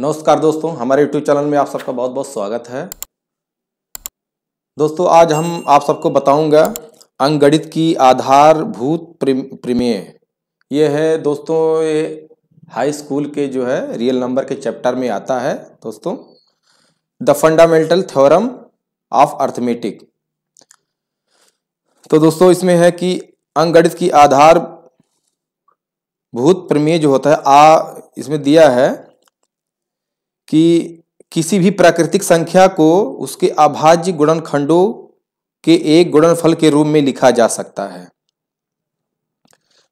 नमस्कार दोस्तों हमारे YouTube चैनल में आप सबका बहुत बहुत स्वागत है दोस्तों आज हम आप सबको बताऊंगा अंगणित की आधारभूत प्रमेय ये है दोस्तों ये हाई स्कूल के जो है रियल नंबर के चैप्टर में आता है दोस्तों the fundamental theorem of arithmetic तो दोस्तों इसमें है कि अंगणित की आधार भूत प्रमेय जो होता है आ इसमें दिया है कि किसी भी प्राकृतिक संख्या को उसके अभाज्य गुणनखंडों के एक गुणनफल के रूप में लिखा जा सकता है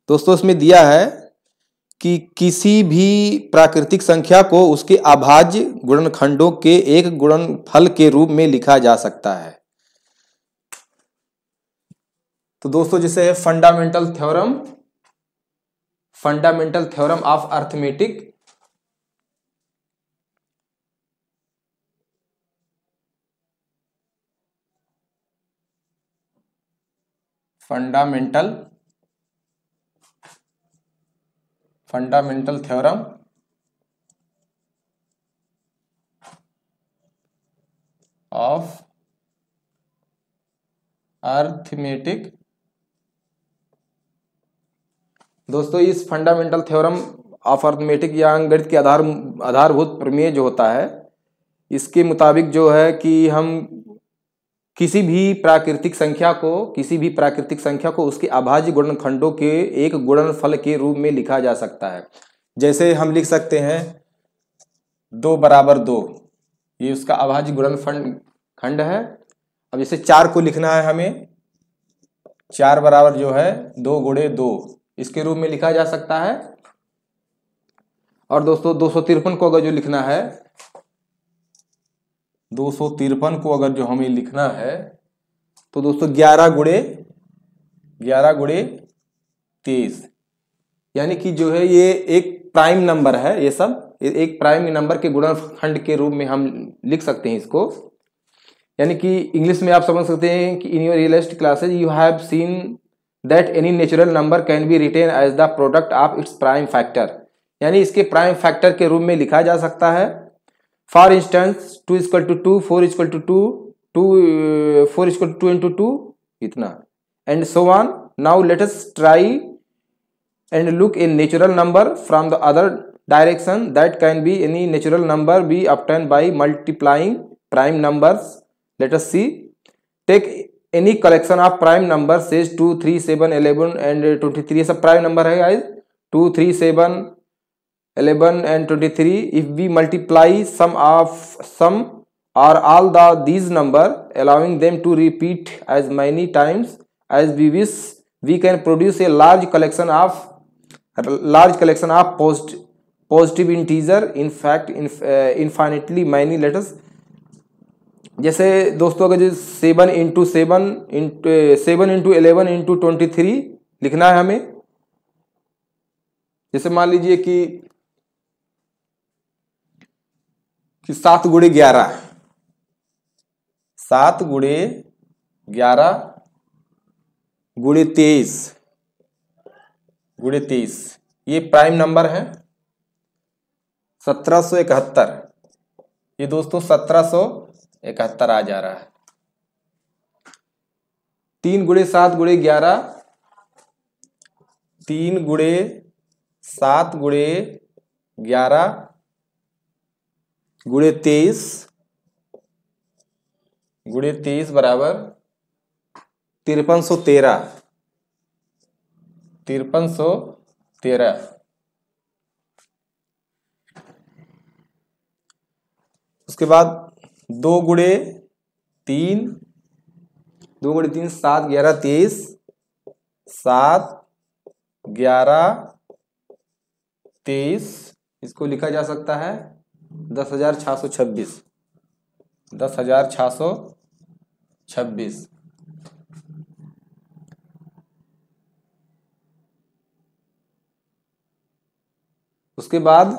दोस्तों इसमें दिया है कि किसी भी प्राकृतिक संख्या को उसके अभाज्य गुणनखंडों के एक गुणनफल के रूप में लिखा जा सकता है तो दोस्तों जैसे fundamental theorem fundamental theorem of arithmetic fundamental fundamental theorem of arithmetic दोस्तों इस फंडामेंटल थ्योरम ऑफ अर्थमेटिक या अंगणित के आधार आधारभूत प्रमेय जो होता है इसके मुताबिक जो है कि हम किसी भी प्राकृतिक संख्या को किसी भी प्राकृतिक संख्या को उसके अभाज्य गुणनखंडों के एक गुणनफल के रूप में लिखा जा सकता है जैसे हम लिख सकते हैं दो बराबर दो ये उसका अभाज्य गुणनफंड खंड है अब जैसे चार को लिखना है हमें चार बराबर जो है दो गुड़े दो इसके रूप में लिखा जा सकता है और दोस्तों दो सौ तिरपन को अगर जो लिखना है दो सौ तिरपन को अगर जो हमें लिखना है तो दोस्तों ग्यारह गुड़े ग्यारह गुड़े तेईस यानी कि जो है ये एक प्राइम नंबर है ये सब एक प्राइम नंबर के गुणनखंड के रूप में हम लिख सकते हैं इसको यानी कि इंग्लिश में आप समझ सकते हैं कि in your realist classes you have seen that any natural number can be written as the product of its prime factor यानी इसके प्राइम फैक्टर के रूप में लिखा जा सकता है for instance to equal to to four equal to to to four equal to into to इतना and so one now latus try and look a natural number from the other direction that can be any natural number B obtain by multiplying prime numbers let's see take any collection of prime number says to three seven eleven and twenty three सब prime number है eyes to three seven 11 and 23 if we multiply sum of sum or all the these number allowing them to repeat as many times as we wish we can produce a large collection of large collection of post positive integer in fact in, uh, infinitely many let us जैसे दोस्तों अगर जो seven into seven into seven into eleven into twenty three लिखना है हमें जैसे मान लीजिए कि कि सात गुड़े ग्यारह सात गुड़े ग्यारह गुड़े तेईस गुड़े तेईस ये प्राइम नंबर है सत्रह सौ इकहत्तर ये दोस्तों सत्रह सौ इकहत्तर आ जा रहा है तीन गुड़े सात गुड़े ग्यारह तीन गुड़े सात गुड़े ग्यारह गुड़े तेईस गुड़े तेईस बराबर तिरपन सौ तेरह तिरपन सौ तेरह उसके बाद दो गुड़े तीन दो गुड़े तीन सात ग्यारह तेईस सात ग्यारह तेईस इसको लिखा जा सकता है दस हजार छः सौ छब्बीस दस हजार छः सौ छब्बीस उसके बाद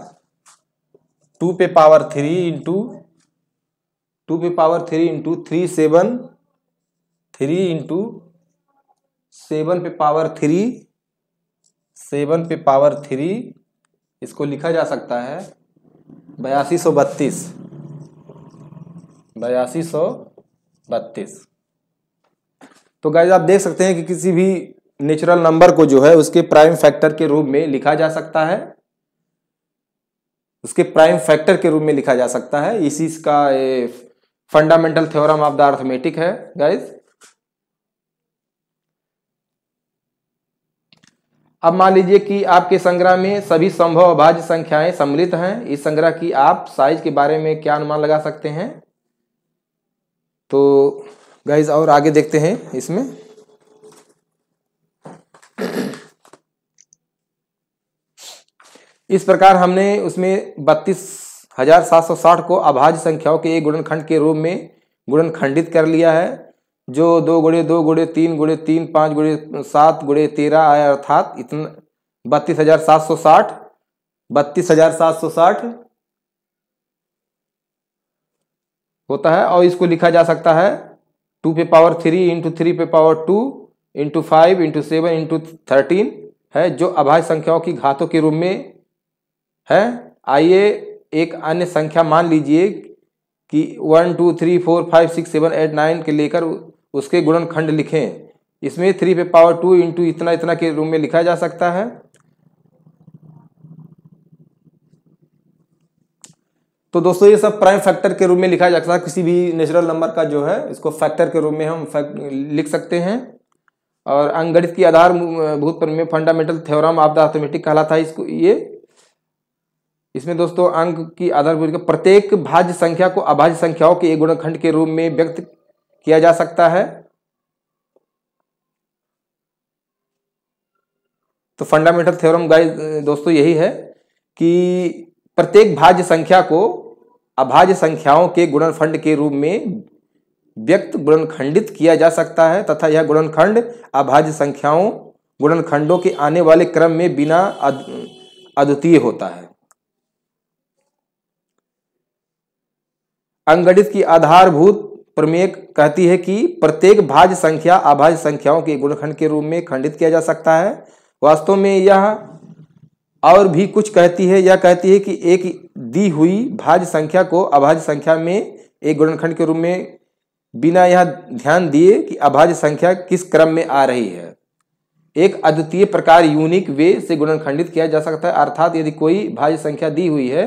टू पे पावर थ्री इंटू टू पे power three into three seven three into seven पे पावर थ्री सेवन पे पावर थ्री इसको लिखा जा सकता है बयासी सौ बत्तीस बयासी सौ बत्तीस तो गाइज आप देख सकते हैं कि किसी भी नेचुरल नंबर को जो है उसके प्राइम फैक्टर के रूप में लिखा जा सकता है उसके प्राइम फैक्टर के रूप में लिखा जा सकता है इसी का fundamental theorem of the arithmetic है गाइज अब मान लीजिए कि आपके संग्रह में सभी संभव अभाज्य संख्याएं सम्मिलित हैं इस संग्रह की आप साइज के बारे में क्या अनुमान लगा सकते हैं तो गाइज और आगे देखते हैं इसमें इस प्रकार हमने उसमें बत्तीस हजार सात सौ साठ को अभाज्य संख्याओं के एक गुणनखंड के रूप में गुणनखंडित कर लिया है जो दो गुड़े दो गुड़े तीन गुड़े तीन पाँच गुड़े सात गुड़े तेरह आए अर्थात इतना बत्तीस हजार सात सौ साठ बत्तीस हजार सात सौ साठ होता है और इसको लिखा जा सकता है टू पे पावर थ्री इंटू थ्री पे power two into five into seven into thirteen है जो अभाज्य संख्याओं की घातों के रूप में है आइए एक अन्य संख्या मान लीजिए कि one two three four five six seven eight nine के लेकर उसके गुणनखंड लिखें इसमें थ्री पे पावर टू इंटू इतना इतना के रूप में लिखा जा सकता है तो दोस्तों ये सब प्राइम फैक्टर के रूप में लिखा जा सकता है किसी भी नेचुरल नंबर का जो है इसको फैक्टर के रूप में हम लिख सकते हैं और अंगणित की आधार भूत पर में fundamental theorem of the arithmetic कहलाता है इसको ये इसमें दोस्तों अंक की आधार प्रत्येक भाज्य संख्या को अभाज्य संख्याओं के एक गुणखंड के रूप में व्यक्त किया जा सकता है तो फंडामेंटल थ्योरम गाइस दोस्तों यही है कि प्रत्येक भाज्य संख्या को अभाज्य संख्याओं के गुणनखंड के रूप में व्यक्त गुणनखंडित किया जा सकता है तथा यह गुणनखंड अभाज्य संख्याओं गुणनखंडों के आने वाले क्रम में बिना अद्वितीय होता है अंगणित की आधारभूत प्रमेय कहती है कि प्रत्येक भाज्य संख्या अभाज्य संख्याओं के गुणखंड के रूप में खंडित किया जा सकता है वास्तव में यह और भी कुछ कहती है यह कहती है कि एक दी हुई भाज्य संख्या को अभाज्य संख्या में एक गुणखंड के रूप में बिना यह ध्यान दिए कि अभाज्य संख्या किस क्रम में आ रही है एक अद्वितीय प्रकार यूनिक वे से गुणनखंडित किया जा सकता है अर्थात यदि कोई भाज्य संख्या दी हुई है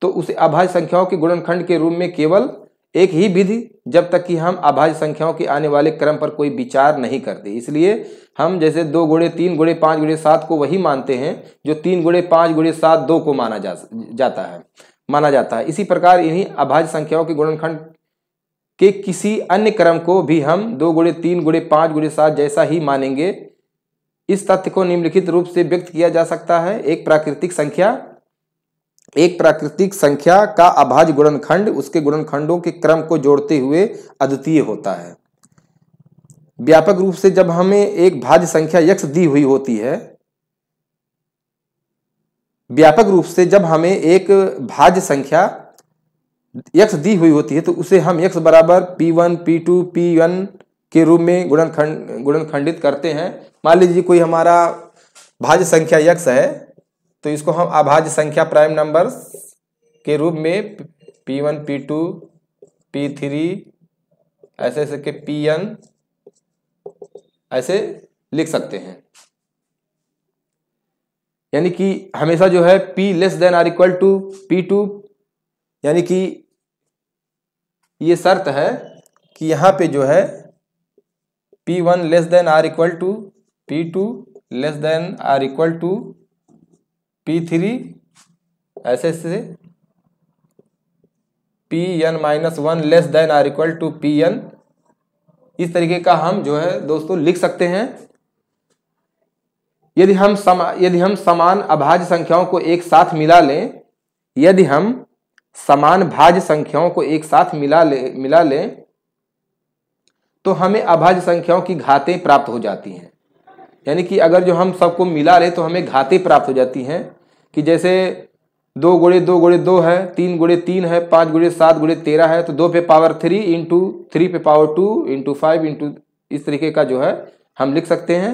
तो उसे अभाज्य संख्याओं के गुणनखंड के रूप में केवल एक ही विधि जब तक कि हम अभाज्य संख्याओं के आने वाले क्रम पर कोई विचार नहीं करते इसलिए हम जैसे दो गुड़े तीन गुड़े पाँच गुड़े सात को वही मानते हैं जो तीन गुड़े पाँच गुड़े सात दो को माना जा जाता है माना जाता है इसी प्रकार इन्हीं अभाज्य संख्याओं के गुणनखंड के किसी अन्य क्रम को भी हम दो गुड़े तीन गुड़े पाँच गुड़े सात जैसा ही मानेंगे इस तथ्य को निम्नलिखित रूप से व्यक्त किया जा सकता है एक प्राकृतिक संख्या एक प्राकृतिक संख्या का अभाज्य गुणनखंड उसके गुणनखंडों के क्रम को जोड़ते हुए अद्वितीय होता है व्यापक रूप से जब हमें एक भाज्य संख्या यक्ष दी हुई होती है व्यापक रूप से जब हमें एक भाज्य संख्या यक्ष दी हुई होती है तो उसे हम यक्ष बराबर P one P two P one के रूप में गुणनखंड गुणनखंडित करते हैं मान लीजिए कोई हमारा भाज्य संख्या यक्ष है तो इसको हम अभाज्य संख्या प्राइम नंबर के रूप में P one P two P three ऐसे ऐसे के पी एन ऐसे लिख सकते हैं यानी कि हमेशा जो है p less than or equal to P two यानी कि ये शर्त है कि यहां पे जो है p1 one less than or equal to P two less than or equal to P three ऐसे से P N minus one less than or equal to P N इस तरीके का हम जो है दोस्तों लिख सकते हैं यदि हम समा यदि हम समान अभाज्य संख्याओं को एक साथ मिला लें यदि हम समान भाज्य संख्याओं को एक साथ मिला ले मिला लें तो हमें अभाज्य संख्याओं की घातें प्राप्त हो जाती हैं यानी कि अगर जो हम सबको मिला ले तो हमें घाते प्राप्त हो जाती हैं कि जैसे दो गुड़े दो गुड़े दो है तीन गुड़े तीन है पाँच गुड़े सात गुड़े तेरह है तो दो पे पावर थ्री इंटू थ्री पे power two into five into इस तरीके का जो है हम लिख सकते हैं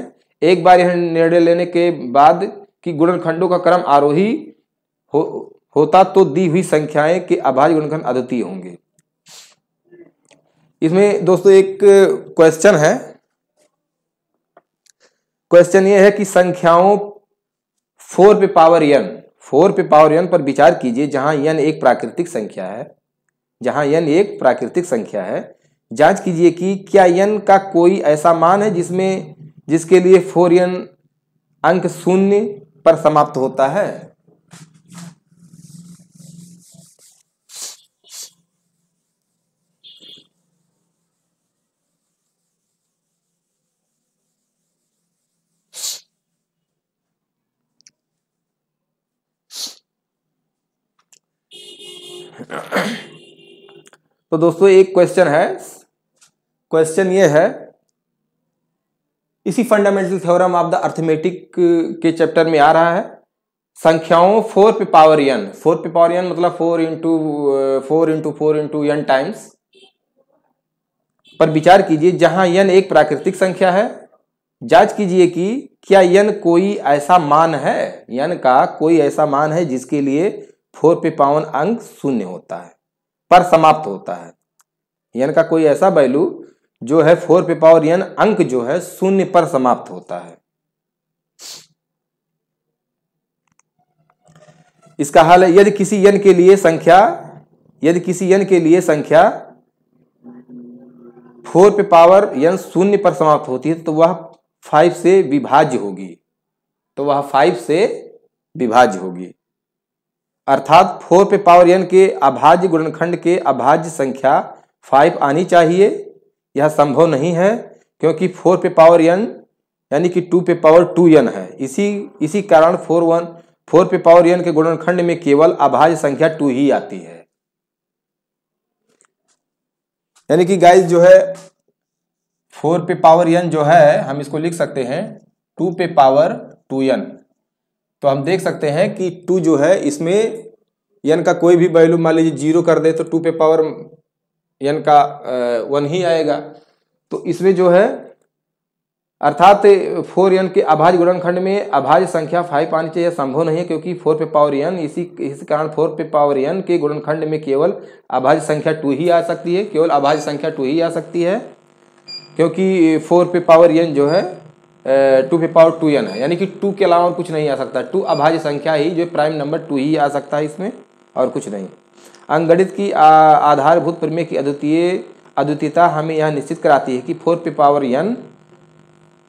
एक बार यह निर्णय लेने के बाद कि गुणनखंडों का क्रम आरोही हो होता तो दी हुई संख्याएं के अभाज्य गुणनखंड अद्वितीय होंगे इसमें दोस्तों एक क्वेश्चन है क्वेश्चन ये है कि संख्याओं फोर पे पावर यन फोर पे पावर यन पर विचार कीजिए जहां यन एक प्राकृतिक संख्या है जहां यन एक प्राकृतिक संख्या है जांच कीजिए कि क्या यन का कोई ऐसा मान है जिसमें जिसके लिए फोर यन अंक शून्य पर समाप्त होता है तो दोस्तों एक क्वेश्चन है क्वेश्चन ये है इसी fundamental theorem of the arithmetic के चैप्टर में आ रहा है संख्याओं फोर पे पावर एन फोर पे पावर एन मतलब four into four into four into N times पर विचार कीजिए जहां एन एक प्राकृतिक संख्या है जांच कीजिए कि क्या एन कोई ऐसा मान है एन का कोई ऐसा मान है जिसके लिए फोर पे पावन अंक शून्य होता है पर समाप्त होता है यन का कोई ऐसा वैल्यू जो है फोर पे पावर यन अंक जो है शून्य पर समाप्त होता है इसका हाल है यदि किसी यन के लिए संख्या यदि किसी यन के लिए संख्या फोर पे पावर यन शून्य पर समाप्त होती है तो वह फाइव से विभाज्य होगी तो वह फाइव से विभाज्य होगी अर्थात फोर पे पावर एन के अभाज्य गुणनखंड के अभाज्य संख्या फाइव आनी चाहिए यह संभव नहीं है क्योंकि फोर पे पावर एन यानी कि टू पे पावर टू एन है इसी इसी कारण फोर वन फोर पे पावर एन के गुणनखंड में केवल अभाज्य संख्या टू ही आती है यानी कि गाइस जो है फोर पे पावर एन जो है हम इसको लिख सकते हैं टू पे पावर टू एन तो हम देख सकते हैं कि टू जो है इसमें यन का कोई भी वैल्यू मान लीजिए जीरो कर दे तो टू पे पावर यन का वन ही आएगा तो इसमें जो है अर्थात फोर यन के अभाज गुणनखंड में अभाज संख्या फाइव आनी चाहिए संभव नहीं है क्योंकि फोर पे पावर यन इसी इस कारण फोर पे पावर यन के गुणनखंड में केवल अभाज संख्या टू ही आ सकती है केवल अभाज संख्या टू ही आ सकती है क्योंकि फोर पे पावर यन जो है टू के पावर टू एन है यानी कि टू के अलावा कुछ नहीं आ सकता टू अभाज्य संख्या ही जो प्राइम नंबर टू ही आ सकता है इसमें और कुछ नहीं अंगणित की आधारभूत प्रमेय की अद्वितीय अद्वितीयता हमें यह निश्चित कराती है कि फोर पे पावर एन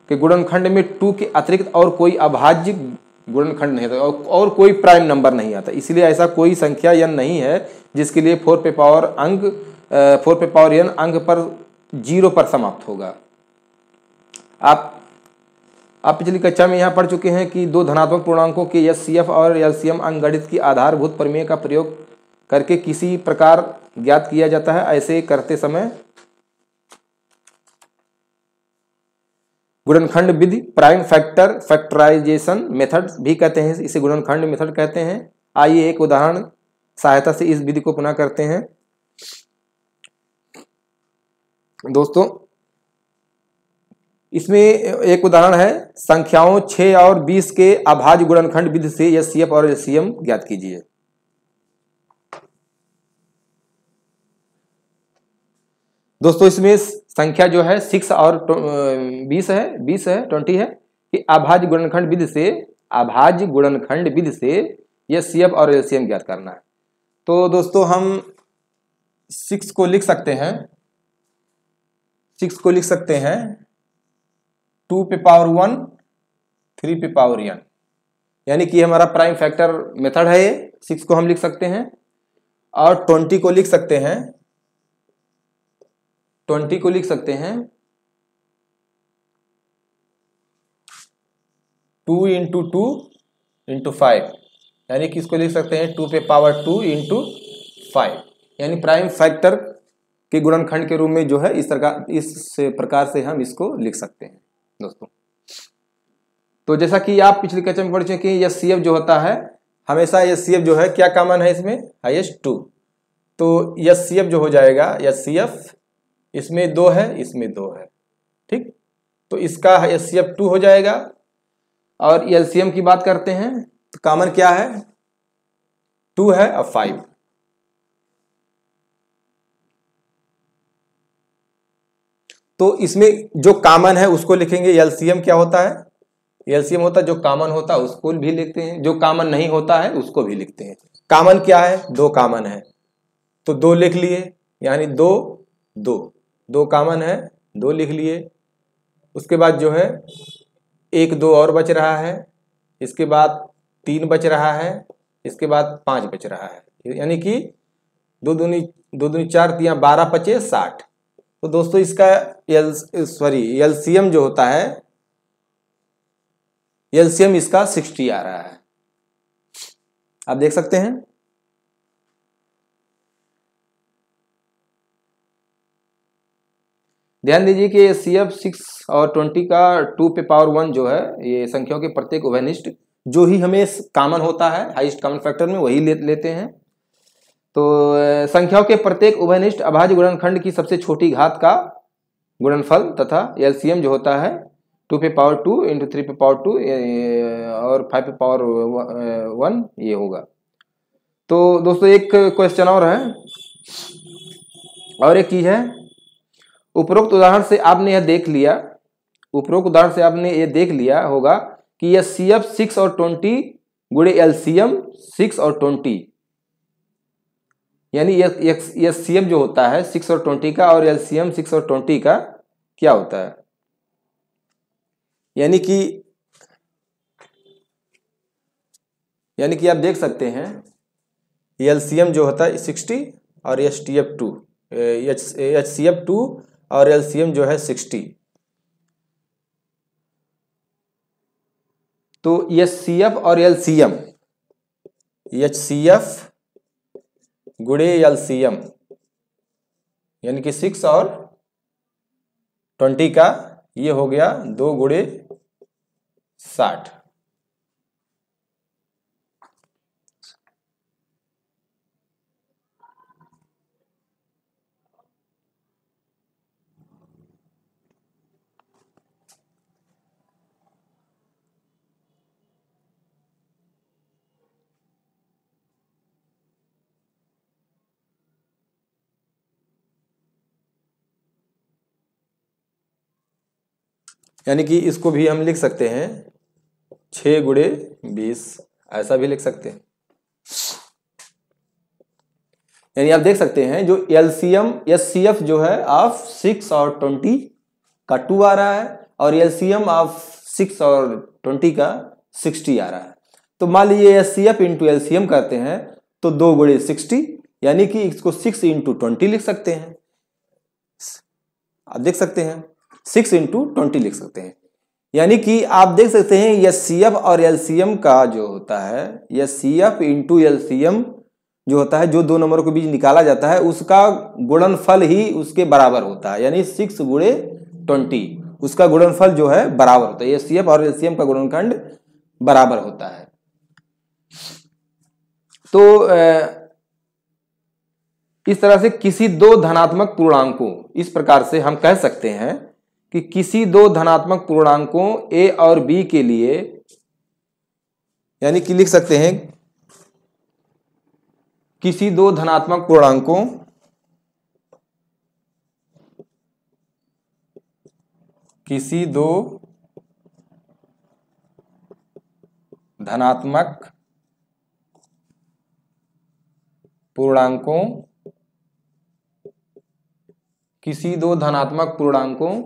के गुणनखंड में टू के अतिरिक्त और कोई अभाज्य गुणनखंड नहीं आता तो और कोई प्राइम नंबर नहीं आता इसलिए ऐसा कोई संख्या यन नहीं है जिसके लिए फोर पे पावर अंक फोर पे पावर यन अंक पर जीरो पर समाप्त होगा आप आप पिछली कक्षा में यहाँ पढ़ चुके हैं कि दो धनात्मक पूर्णांकों के एस और एल एलसीएम अंगणित की आधारभूत प्रमेय का प्रयोग करके किसी प्रकार ज्ञात किया जाता है ऐसे करते समय गुणनखंड विधि प्राइम फैक्टर फैक्टराइजेशन मेथड भी कहते हैं इसे गुणनखंड मेथड कहते हैं आइए एक उदाहरण सहायता से इस विधि को पुनः करते हैं दोस्तों इसमें एक उदाहरण है संख्याओं 6 और 20 के अभाज्य गुणनखंड विधि से एससीएफ और एस ज्ञात कीजिए दोस्तों इसमें संख्या जो है सिक्स और बीस है बीस है ट्वेंटी है कि अभाज्य गुणनखंड विधि से अभाज्य गुणनखंड विधि से एससीएफ और एलसीएम ज्ञात करना है तो दोस्तों हम सिक्स को लिख सकते हैं सिक्स को लिख सकते हैं टू पे पावर वन थ्री पे पावर एन यानी कि हमारा प्राइम फैक्टर मेथड है ये सिक्स को हम लिख सकते हैं और ट्वेंटी को लिख सकते हैं ट्वेंटी को लिख सकते हैं two into two into five यानी कि इसको लिख सकते हैं टू पे पावर टू इंटू फाइव यानी प्राइम फैक्टर के गुणनखंड के रूप में जो है इस प्रकार इस प्रकार से हम इसको लिख सकते हैं दोस्तों तो जैसा कि आप पिछले कक्षा में पढ़ चुके हैं एस सी एफ जो होता है हमेशा एस सी एफ जो है क्या कॉमन है इसमें हाइएस्ट टू तो एस सी एफ जो हो जाएगा एस सी एफ इसमें दो है इसमें दो है ठीक तो इसका एस सी एफ टू हो जाएगा और एल सी एम की बात करते हैं तो कॉमन क्या है टू है और फाइव तो इसमें जो कामन है उसको लिखेंगे एलसीएम क्या होता है एलसीएम होता है जो कामन होता है उसको भी लिखते हैं जो कामन नहीं होता है उसको भी लिखते हैं कामन क्या है दो कामन है तो दो लिख लिए यानी दो दो दो कामन है दो लिख लिए उसके बाद जो है एक दो और बच रहा है इसके बाद तीन बच रहा है इसके बाद पाँच बच रहा है यानी कि दो दूनी दो दूनी चार या बारह पचे साठ तो दोस्तों इसका एल सॉरी एलसीएम जो होता है एलसीएम इसका सिक्सटी आ रहा है आप देख सकते हैं ध्यान दीजिए कि सी एफ सिक्स और ट्वेंटी का टू पे पावर वन जो है ये संख्याओं के प्रत्येक उभयनिष्ठ जो ही हमें कॉमन होता है हाईएस्ट कॉमन फैक्टर में वही ले, लेते हैं तो संख्याओं के प्रत्येक उभयनिष्ठ अभाज्य गुणनखंड की सबसे छोटी घात का गुणनफल तथा एलसीएम जो होता है टू पे पावर टू इंटू थ्री पे पावर टू और फाइव पे पावर वन ये होगा तो दोस्तों एक क्वेश्चन और है और एक चीज़ है उपरोक्त उदाहरण से आपने यह देख लिया उपरोक्त उदाहरण से आपने ये देख लिया होगा कि यह सी एफ सिक्स और ट्वेंटी गुड़े एल सी एम सिक्स और ट्वेंटी यानी एस सी एम जो होता है सिक्स और ट्वेंटी का और एल सी एम सिक्स और ट्वेंटी का क्या होता है यानी कि यानी कि आप देख सकते हैं एल सी एम जो होता है सिक्सटी और S T F two H C F two और एल सी एम जो है सिक्सटी तो एस सी एफ और L C M H C F गुड़े एल सी एम यानी कि सिक्स और ट्वेंटी का ये हो गया दो गुड़े साठ यानी कि इसको भी हम लिख सकते हैं छ गुड़े बीस ऐसा भी लिख सकते हैं यानी आप देख सकते हैं जो L C M S C F जो है ऑफ सिक्स और ट्वेंटी का टू आ रहा है और L C M of six और ट्वेंटी का सिक्सटी आ रहा है तो मान लीजिए S C F into L C M करते हैं तो दो गुड़े सिक्सटी यानी कि इसको सिक्स इंटू ट्वेंटी लिख सकते हैं आप देख सकते हैं सिक्स इंटू ट्वेंटी लिख सकते हैं यानी कि आप देख सकते हैं यह सी एफ और एल सी एम का जो होता है यह C F into L C M जो होता है जो दो नंबरों के बीच निकाला जाता है उसका गुणनफल ही उसके बराबर होता है यानी सिक्स गुड़े ट्वेंटी उसका गुणनफल जो है बराबर होता है एसीएफ और एलसीएम का गुणनखंड बराबर होता है तो इस तरह से किसी दो धनात्मक पूर्णांकों इस प्रकार से हम कह सकते हैं कि किसी दो धनात्मक पूर्णांकों ए और बी के लिए यानी कि लिख सकते हैं किसी दो धनात्मक पूर्णांकों किसी दो धनात्मक पूर्णांकों किसी दो धनात्मक पूर्णांकों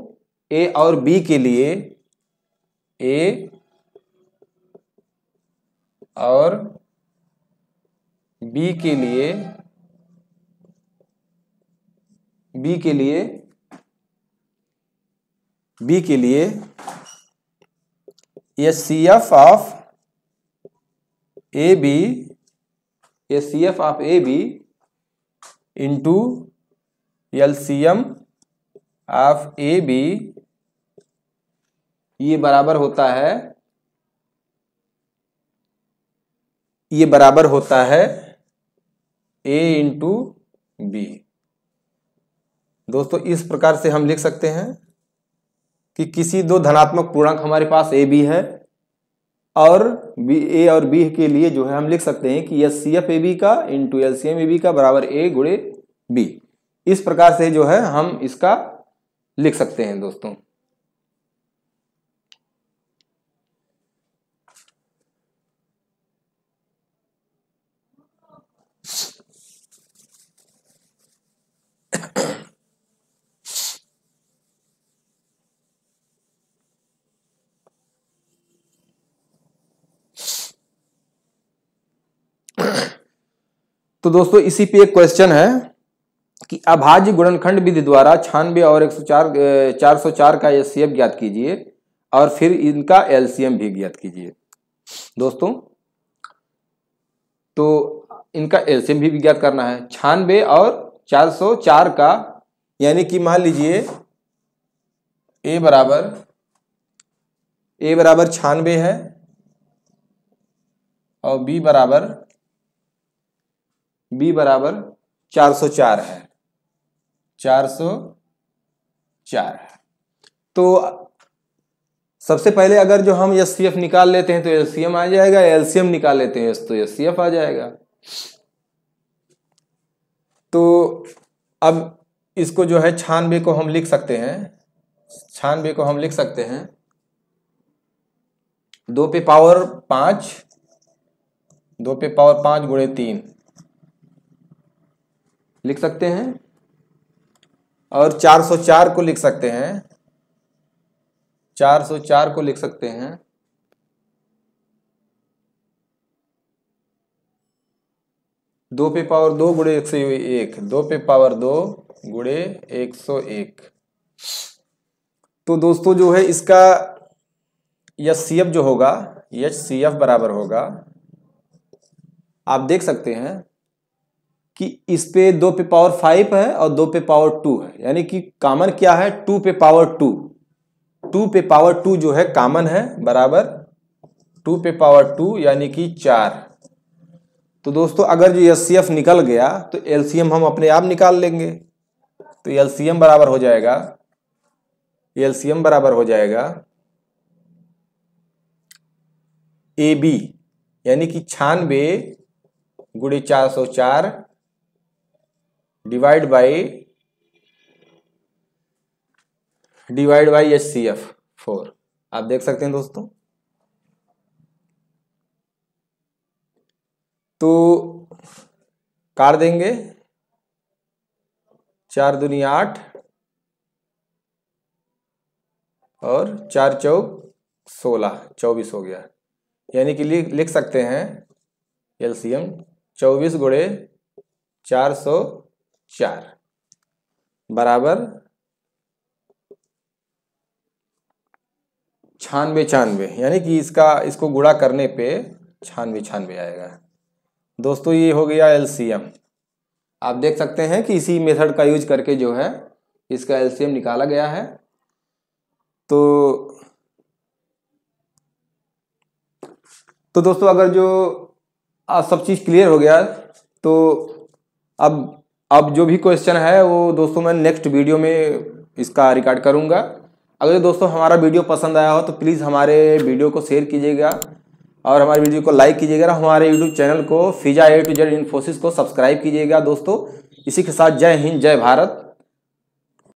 ए और बी के लिए ए और बी के लिए बी के लिए बी के लिए ये C F of A B ये C F of A B into L C M of A B ये बराबर होता है ये बराबर होता है ए इंटू बी दोस्तों इस प्रकार से हम लिख सकते हैं कि किसी दो धनात्मक पूर्णांक हमारे पास ए बी है और बी ए और बी के लिए जो है हम लिख सकते हैं कि S C F A B का into L C M A B का बराबर ए गुड़े बी इस प्रकार से जो है हम इसका लिख सकते हैं दोस्तों तो दोस्तों इसी पे एक क्वेश्चन है कि अभाज्य गुणनखंड विधि द्वारा छानबे और एक सौ चार चार सौ चार का एस ज्ञात कीजिए और फिर इनका एलसीएम भी ज्ञात कीजिए दोस्तों तो इनका एलसीएम भी ज्ञात करना है छानबे और 404 का यानी कि मान लीजिए ए बराबर ए बराबर छानबे है और बी बराबर बी बराबर 404 चार है चार है तो सबसे पहले अगर जो हम एस निकाल लेते हैं तो एल आ जाएगा एलसीएम निकाल लेते हैं तो एस आ जाएगा तो अब इसको जो है छानबे को हम लिख सकते हैं छानबे को हम लिख सकते हैं दो पे पावर पांच दो पे पावर पांच गुणे तीन लिख सकते हैं और 404 को लिख सकते हैं 404 को लिख सकते हैं दो पे पावर दो गुड़े एक सौ एक दो पे पावर दो गुड़े एक सौ एक तो दोस्तों जो है इसका एच सी जो होगा यच सी बराबर होगा आप देख सकते हैं कि इस पे दो पे पावर फाइव है और दो पे पावर टू है यानी कि कामन क्या है टू पे पावर टू टू पे पावर टू जो है कामन है बराबर टू पे पावर टू यानी कि चार तो दोस्तों अगर जो एस निकल गया तो एल हम अपने आप निकाल लेंगे तो एल बराबर हो जाएगा एल बराबर हो जाएगा ए बी यानी कि छानबे गुड़े चार सौ चार divide by divide by H C F four आप देख सकते हैं दोस्तों तो कार देंगे चार दुनिया आठ और चार चौक सोलह चौबीस हो गया यानी कि लिख सकते हैं एलसीएम चौबीस गुड़े चार सौ चार बराबर छानवे छानवे यानी कि इसका इसको गुड़ा करने पे छानवे छानवे आएगा दोस्तों ये हो गया एलसीएम आप देख सकते हैं कि इसी मेथड का यूज करके जो है इसका एलसीएम निकाला गया है तो तो दोस्तों अगर जो सब चीज़ क्लियर हो गया तो अब अब जो भी क्वेश्चन है वो दोस्तों मैं नेक्स्ट वीडियो में इसका रिकॉर्ड करूंगा अगर दोस्तों हमारा वीडियो पसंद आया हो तो प्लीज़ हमारे वीडियो को शेयर कीजिएगा और हमारे वीडियो को लाइक कीजिएगा और हमारे यूट्यूब चैनल को Fiza A to Z Infosys को सब्सक्राइब कीजिएगा दोस्तों इसी के साथ जय हिंद जय भारत